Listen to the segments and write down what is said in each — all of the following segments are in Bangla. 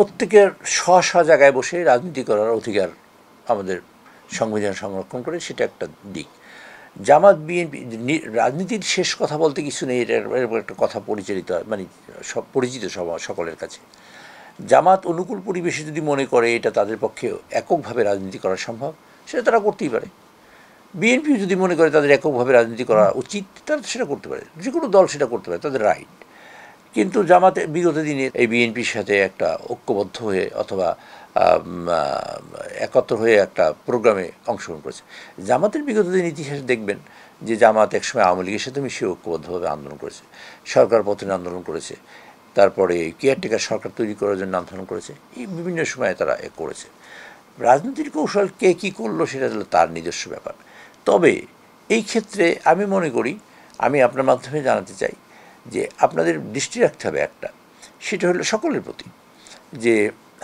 প্রত্যেকের স্ব স্ব জায়গায় বসে রাজনীতি করার অধিকার আমাদের সংবিধান সংরক্ষণ করে সেটা একটা দিক জামাত বিএনপি রাজনীতির শেষ কথা বলতে কিছু নেই এরকম একটা কথা পরিচালিত হয় মানে সব পরিচিত সব সকলের কাছে জামাত অনুকূল পরিবেশে যদি মনে করে এটা তাদের পক্ষে এককভাবে রাজনীতি করা সম্ভব সেটা তারা করতেই পারে বিএনপি যদি মনে করে তাদের এককভাবে রাজনীতি করা উচিত তারা সেটা করতে পারে যে কোনো দল সেটা করতে পারে তাদের রাইট কিন্তু জামাতে বিগত দিনে এই বিএনপির সাথে একটা ঐক্যবদ্ধ হয়ে অথবা একত্র হয়ে একটা প্রোগ্রামে অংশগ্রহণ করেছে জামাতের বিগত দিন ইতিহাস দেখবেন যে জামাত একসময় আওয়ামী লীগের সাথে মিশিয়ে ঐক্যবদ্ধভাবে আন্দোলন করেছে সরকার পতন আন্দোলন করেছে তারপরে কেয়ারটেকার সরকার তৈরি করার জন্য আন্দোলন করেছে এই বিভিন্ন সময়ে তারা এ করেছে রাজনীতির কৌশল কে কী করলো সেটা হলো তার নিজস্ব ব্যাপার তবে এই ক্ষেত্রে আমি মনে করি আমি আপনার মাধ্যমে জানাতে চাই যে আপনাদের দৃষ্টি রাখতে হবে একটা সেটা হলো সকলের প্রতি যে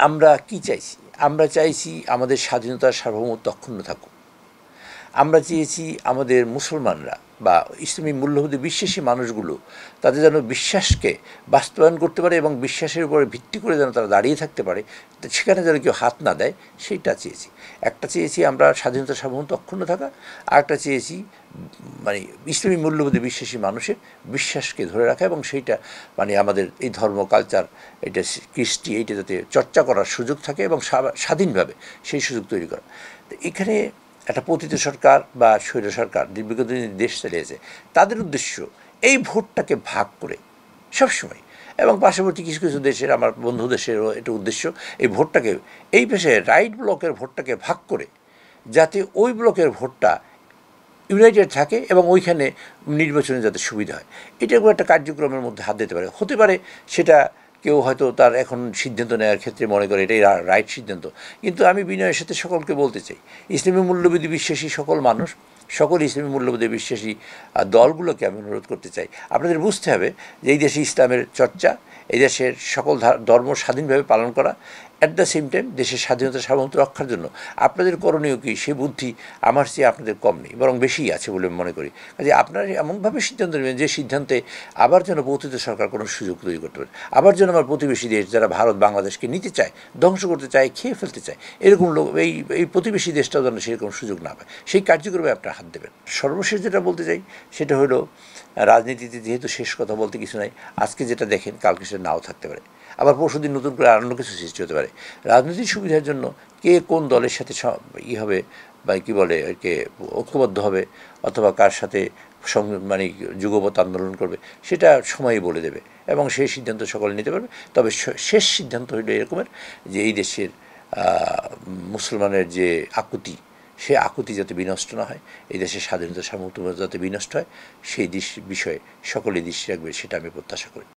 আমরা কি চাইছি আমরা চাইছি আমাদের স্বাধীনতার সার্বভৌমত্ব অক্ষুণ্ণ থাকুক আমরা চেয়েছি আমাদের মুসলমানরা বা ইসলামী মূল্যবোধী বিশ্বাসী মানুষগুলো তাদের যেন বিশ্বাসকে বাস্তবায়ন করতে পারে এবং বিশ্বাসের উপরে ভিত্তি করে যেন তারা দাঁড়িয়ে থাকতে পারে সেখানে যেন কেউ হাত না দেয় সেইটা চেয়েছি একটা চেয়েছি আমরা স্বাধীনতা সার্বভৌমত্ব অক্ষুণ্ণ থাকা আর একটা চেয়েছি মানে ইসলামী মূল্যবোধী বিশ্বাসী মানুষের বিশ্বাসকে ধরে রাখা এবং সেইটা মানে আমাদের এই ধর্ম কালচার এটা কৃষ্টি এইটা যাতে চর্চা করার সুযোগ থাকে এবং স্বাধীনভাবে সেই সুযোগ তৈরি করা তো এখানে একটা পতিত সরকার বা স্বৈর সরকার বিগত দেশ চালিয়েছে তাদের উদ্দেশ্য এই ভোটটাকে ভাগ করে সবসময় এবং পার্শ্ববর্তী কিছু কিছু দেশের আমার বন্ধু দেশেরও এটা উদ্দেশ্য এই ভোটটাকে এই পেশে রাইট ব্লকের ভোটটাকে ভাগ করে যাতে ওই ব্লকের ভোটটা ইউনাইটেড থাকে এবং ওইখানে নির্বাচনে যাতে সুবিধা হয় এটা একটা কার্যক্রমের মধ্যে হাত দিতে পারে হতে পারে সেটা কেউ হয়তো তার এখন সিদ্ধান্ত নেওয়ার ক্ষেত্রে মনে করে এটাই রাইট সিদ্ধান্ত কিন্তু আমি বিনয়ের সাথে সকলকে বলতে চাই ইসলামী মূল্যবিধি বিশ্বাসী সকল মানুষ সকল ইসলামী মূল্যবোধে বিশ্বাসী দলগুলোকে আমি অনুরোধ করতে চাই আপনাদের বুঝতে হবে যে এই দেশে ইসলামের চর্চা এই দেশের সকল ধর্ম স্বাধীনভাবে পালন করা অ্যাট দ্য সেম টাইম দেশের স্বাধীনতা সার্বভৌমত্ব রক্ষার জন্য আপনাদের করণীয় কী সে বুদ্ধি আমার চেয়ে আপনাদের কম নেই বরং বেশিই আছে বলে মনে করি কাজে আপনারা এমনভাবে সিদ্ধান্ত নেবেন যে সিদ্ধান্তে আবার যেন পৌঁছিত সরকার কোনো সুযোগ তৈরি করতে পারে আবার যেন আমার প্রতিবেশী দেশ যারা ভারত বাংলাদেশকে নিতে চায় ধ্বংস করতে চায় খেয়ে ফেলতে চায় এরকম লোক এই এই প্রতিবেশী দেশটাও যেন সেরকম সুযোগ না পায় সেই কার্যক্রমে আপনারা হাত দেবেন সর্বশেষ যেটা বলতে চাই সেটা হলো রাজনীতিতে যেহেতু শেষ কথা বলতে কিছু নাই আজকে যেটা দেখেন কালকে সেটা নাও থাকতে পারে আবার পরশু দিন নতুন করে অন্য কিছু সৃষ্টি হতে পারে রাজনৈতিক সুবিধার জন্য কে কোন দলের সাথে ই হবে বা কী বলে কে ঐক্যবদ্ধ হবে অথবা কার সাথে মানে যুগপথ আন্দোলন করবে সেটা সময়ই বলে দেবে এবং সেই সিদ্ধান্ত সকলে নিতে পারবে তবে শেষ সিদ্ধান্ত হইল এরকমের যে এই দেশের মুসলমানের যে আকুতি সে আকুতি যাতে বিনষ্ট না হয় এই দেশের স্বাধীনতা সামর্থ্য যাতে বিনষ্ট হয় সেই বিষয়ে সকলে দৃষ্টি রাখবে সেটা আমি প্রত্যাশা করি